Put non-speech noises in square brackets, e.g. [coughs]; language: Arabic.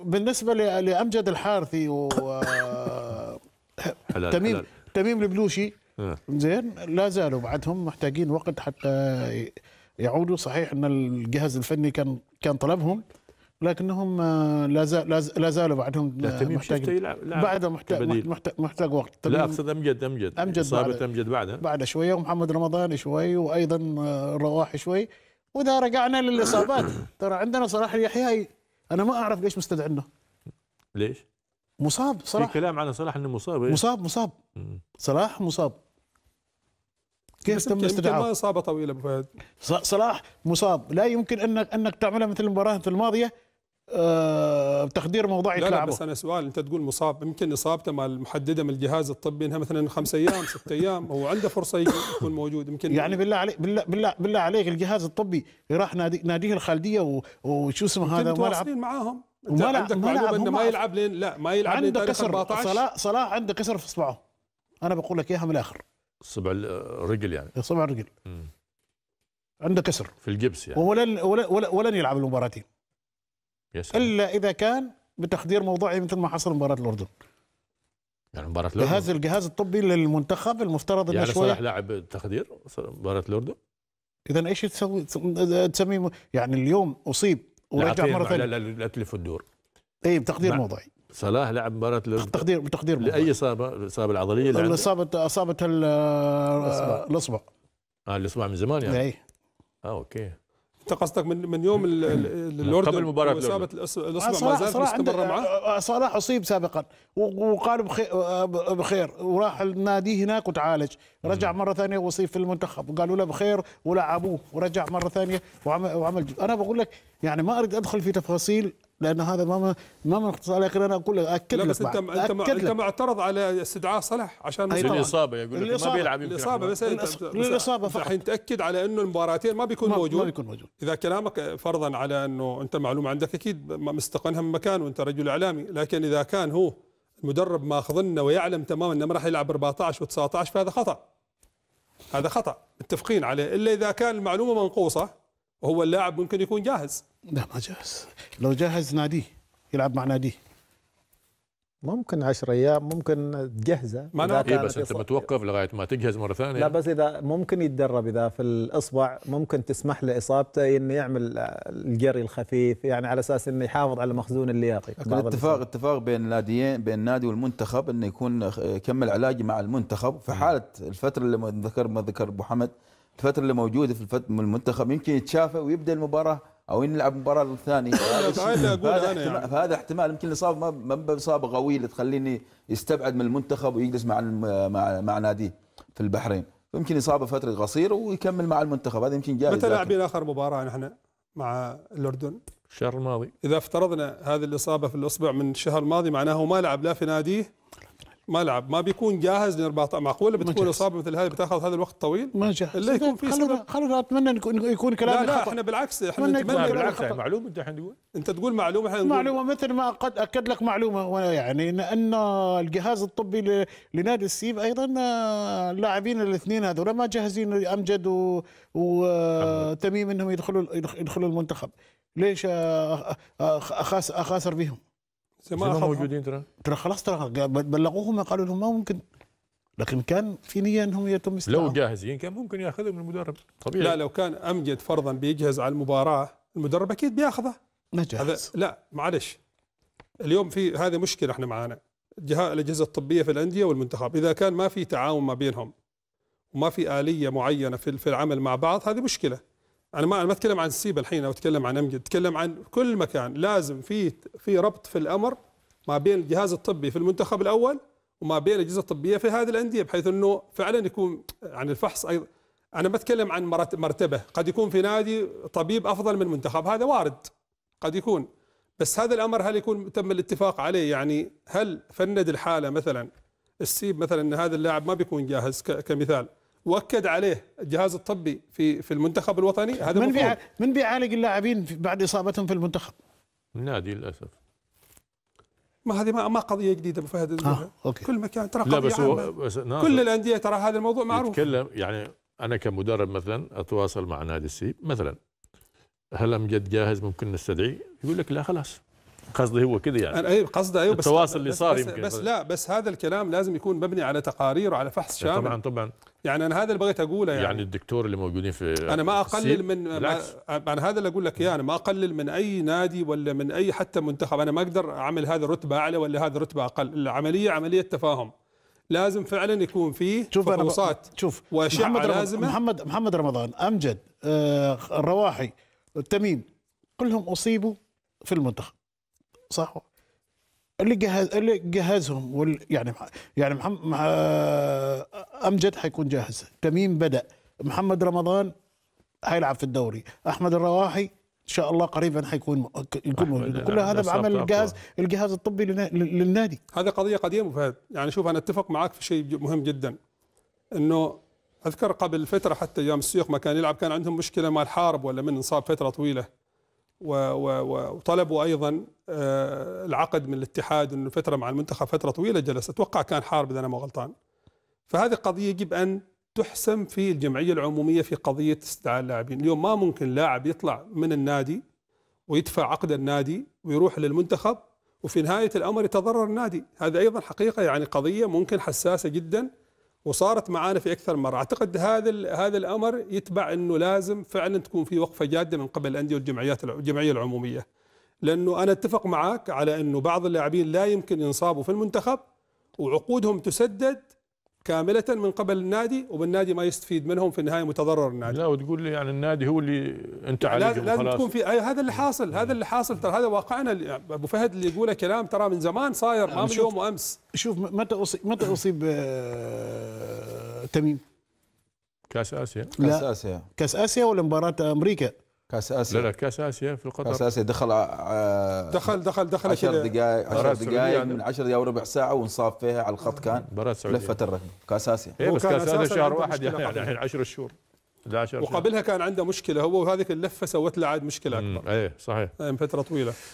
بالنسبه لامجد الحارثي و [coughs] تميم تميم البلوشي آه. زين لا زالوا بعدهم محتاجين وقت حتى يعودوا صحيح ان الجهاز الفني كان كان طلبهم لكنهم آه، آه، لا لا زالوا بعدهم محتاج بعده محتاج محتاج, محتاج وقت لا اقصد امجد امجد امجد بعد امجد بعدها بعد شويه ومحمد رمضان شوي وايضا رواح شوي واذا رجعنا للاصابات [coughs] ترى عندنا صلاح اليحيى انا ما اعرف ليش مستدعي ليش؟ مصاب صراحه في كلام على صلاح انه مصاب إيه؟ مصاب مصاب صلاح مصاب كيف تم استدعائه؟ ما اصابه طويله ابو فهد صلاح مصاب لا يمكن انك انك تعملها مثل المباراه الماضيه آه تخدير موضعي لا, لا بس انا سؤال انت تقول مصاب يمكن اصابته مع محدده من الجهاز الطبي انها مثلا خمس ايام ست ايام هو عنده فرصه يكون موجود يمكن [laughs] يعني بالله عليك بالله بالله, بالله عليك الجهاز الطبي راح نادي ناديه الخالديه وشو اسمه هذا ما لعب معاهم وما عندك ما لعب انه ما يلعب لين لا ما يلعب عنده كسر صلاح صلاح عنده كسر في اصبعه انا بقول لك اياها من الاخر صبع الرجل يعني صبع الرجل عنده كسر في الجبس يعني ولن ولن ولن يلعب المباراتين الا اذا كان بتقدير موضوعي مثل ما حصل مباراه الاردن يعني مباراة الأردن جهاز الجهاز الطبي للمنتخب المفترض انه يعني شوية صلاح لاعب تقدير مباراة الأردن إذا ايش تسوي تسميه يعني اليوم أصيب ورجع مرة ثانية لا لا لا تلف الدور اي بتقدير موضعي صلاح لعب مباراة الأردن تقدير بتقدير موضعي لأي إصابة الإصابة العضلية اللي إصابة إصابة الإصبع آه الإصبع من زمان يعني اي اه أوكي انت قصدك من من يوم الاردن قبل مباراه اصابه الاصبع ما معه آه، صلاح اصيب سابقا وقال آه، بخير وراح النادي هناك وتعالج رجع مره ثانيه واصيب في المنتخب وقالوا له بخير ولعبوه ورجع مره ثانيه وعمل, وعمل انا بقول لك يعني ما اريد ادخل في تفاصيل لان هذا ما ما من اختصاص لكن انا اقول لك اكد لا بس لك انت أكد انت انت ما اعترض على استدعاء صلاح عشان الاصابه يقول لك ما بيلعب الاصابه بس الاصابه فقط الحين تاكد على انه المباراتين ما بيكون ما موجود ما بيكون موجود اذا كلامك فرضا على انه انت معلومه عندك اكيد مستقنها من مكان وانت رجل اعلامي لكن اذا كان هو المدرب ماخذنا ويعلم تماما انه ما راح يلعب 14 و19 فهذا خطا هذا خطا متفقين عليه الا اذا كان المعلومه منقوصه وهو اللاعب ممكن يكون جاهز لا ما جاهز لو جاهز ناديه يلعب مع ناديه ممكن 10 ايام ممكن تجهزه ما انا إيه بس انت متوقف لغايه ما تجهز مره ثانيه لا بس اذا ممكن يتدرب اذا في الاصبع ممكن تسمح له اصابته انه يعمل الجري الخفيف يعني على اساس انه يحافظ على مخزون اللياقي اتفاق اتفاق بين الناديين بين النادي والمنتخب انه يكون كمل علاجي مع المنتخب في حاله الفتره اللي ذكر ما ذكر ابو حمد الفتره اللي موجوده في المنتخب يمكن يتشافى ويبدا المباراه او يلعب المباراه الثانيه [laughs] فهذا, يعني. فهذا احتمال يمكن الاصابه ما باصابه اللي تخليني يستبعد من المنتخب ويجلس مع مع مع ناديه في البحرين يمكن اصابه فتره قصيره ويكمل مع المنتخب هذا يمكن جائز متى لاعبين اخر مباراه نحن مع الاردن؟ الشهر الماضي اذا افترضنا هذه الاصابه في الاصبع من الشهر الماضي معناه ما لعب لا في ناديه ملعب ما بيكون جاهز للرباط معقوله بتكون اصابه مثل هذه بتاخذ هذا الوقت طويل ما جاهز اللي يكون في سبب خلونا اتمنى يكون كلامي لا لا خطأ. احنا بالعكس احنا نتمنى بالعكس معلومه انت الحين تقول انت تقول معلومه احنا معلومه مثل ما قد اكد لك معلومه وانا يعني ان الجهاز الطبي لنادي السيف ايضا آه، اللاعبين الاثنين هذول ما جاهزين امجد وتميم انهم يدخلوا يدخلوا المنتخب ليش اخاسر بهم ما موجودين ترى ترى خلاص ترى بلغوهم قالوا لهم ما ممكن لكن كان في نيه انهم يتم استعارة. لو جاهزين كان ممكن ياخذهم من المدرب طبيعي لا لو كان امجد فرضا بيجهز على المباراه المدرب اكيد بياخذه ما جاهز هذا لا معلش اليوم في هذه مشكله احنا معانا الاجهزه الطبيه في الانديه والمنتخب اذا كان ما في تعاون ما بينهم وما في اليه معينه في العمل مع بعض هذه مشكله انا ما انا ما اتكلم عن السيب الحين او اتكلم عن امجد اتكلم عن كل مكان لازم في في ربط في الامر ما بين الجهاز الطبي في المنتخب الاول وما بين الاجهزه الطبيه في هذه الانديه بحيث انه فعلا يكون عن يعني الفحص ايضا انا ما اتكلم عن مرتبه قد يكون في نادي طبيب افضل من منتخب هذا وارد قد يكون بس هذا الامر هل يكون تم الاتفاق عليه يعني هل فند الحاله مثلا السيب مثلا ان هذا اللاعب ما بيكون جاهز كمثال واكد عليه الجهاز الطبي في في المنتخب الوطني هذا من بيع من بيعالج اللاعبين بعد اصابتهم في المنتخب؟ النادي للاسف ما هذه ما ما قضيه جديده ابو فهد آه، كل مكان ترى قضيه بس, بس كل الانديه ترى هذا الموضوع معروف يتكلم يعني انا كمدرب مثلا اتواصل مع نادي السيب مثلا هل امجد جاهز ممكن نستدعيه؟ يقول لك لا خلاص قصدي هو كده يعني اي قصده ايوه بس التواصل اللي صار بس, يمكن بس لا بس هذا الكلام لازم يكون مبني على تقارير وعلى فحص شامل طبعا طبعا يعني انا هذا اللي بغيت اقوله يعني يعني الدكتور اللي موجودين في انا ما اقلل من ما انا هذا اللي اقول لك اياه انا ما اقلل من اي نادي ولا من اي حتى منتخب انا ما اقدر اعمل هذا رتبه اعلى ولا هذا رتبه اقل العمليه عمليه تفاهم لازم فعلا يكون فيه شوف فحوصات شوف واشعه محمد رمضان محمد محمد رمضان امجد آه الرواحي التميم كلهم اصيبوا في المنتخب صح اللي جهز اللي جهزهم وال يعني يعني محمد امجد حيكون جاهز تميم بدا محمد رمضان حيلعب في الدوري احمد الرواحي ان شاء الله قريبا حيكون يكون موجود يعني كل هذا بعمل الجهاز الجهاز الطبي للنادي هذه قضيه قديمه فهد يعني شوف انا اتفق معك في شيء مهم جدا انه اذكر قبل فتره حتى ايام السيوخ ما كان يلعب كان عندهم مشكله مع الحارب ولا من انصاب فتره طويله وطلبوا ايضا آه، العقد من الاتحاد انه فتره مع المنتخب فتره طويله جلس اتوقع كان حارب اذا انا ما غلطان فهذه قضيه يجب ان تحسم في الجمعيه العموميه في قضيه استدعاء اللاعبين اليوم ما ممكن لاعب يطلع من النادي ويدفع عقد النادي ويروح للمنتخب وفي نهايه الامر يتضرر النادي هذا ايضا حقيقه يعني قضيه ممكن حساسه جدا وصارت معانا في اكثر مره اعتقد هذا هذا الامر يتبع انه لازم فعلا تكون في وقفه جاده من قبل الانديه والجمعيات الجمعيه العموميه لانه انا اتفق معك على انه بعض اللاعبين لا يمكن ينصابوا في المنتخب وعقودهم تسدد كاملة من قبل النادي وبالنادي ما يستفيد منهم في النهاية متضرر النادي لا وتقول لي يعني النادي هو اللي انت عليهم لازم خلاص. تكون في هذا اللي حاصل هذا اللي حاصل ترى هذا واقعنا ابو فهد اللي يقوله كلام ترى من زمان صاير ما من يوم وامس شوف متى اصيب متى آه، اصيب تميم كاس اسيا كاس اسيا كاس اسيا ولا مباراة امريكا كاس اسيا لا لا كاس اسيا في القطر كاس اسيا دخل آه، دخل دخل دخل 10 دقائق 10 دقائق من 10 دقائق وربع ساعه وانصاب فيها على الخط كان مباراه سعوديه لفه الركب كاس اسيا إيه بس كاس اسيا شهر واحد يعني الحين يعني 10 شهور وقبلها كان عنده مشكله هو وهذيك اللفه سوت له عاد مشكله اكبر اي صحيح من فتره طويله